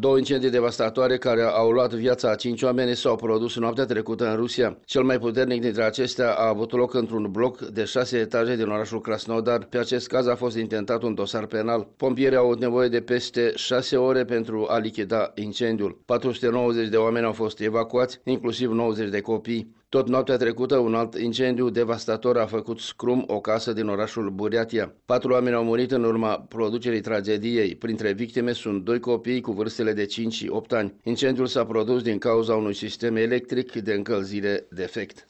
Două incendii devastatoare care au luat viața a cinci oameni s-au produs noaptea trecută în Rusia. Cel mai puternic dintre acestea a avut loc într-un bloc de șase etaje din orașul Krasnodar. Pe acest caz a fost intentat un dosar penal. Pompierii au avut nevoie de peste șase ore pentru a lichida incendiul. 490 de oameni au fost evacuați, inclusiv 90 de copii. Tot noaptea trecută, un alt incendiu devastator a făcut scrum o casă din orașul Buriatia. Patru oameni au murit în urma producerii tragediei. Printre victime sunt doi copii cu vârstele de 5 și 8 ani. Incendiul s-a produs din cauza unui sistem electric de încălzire defect.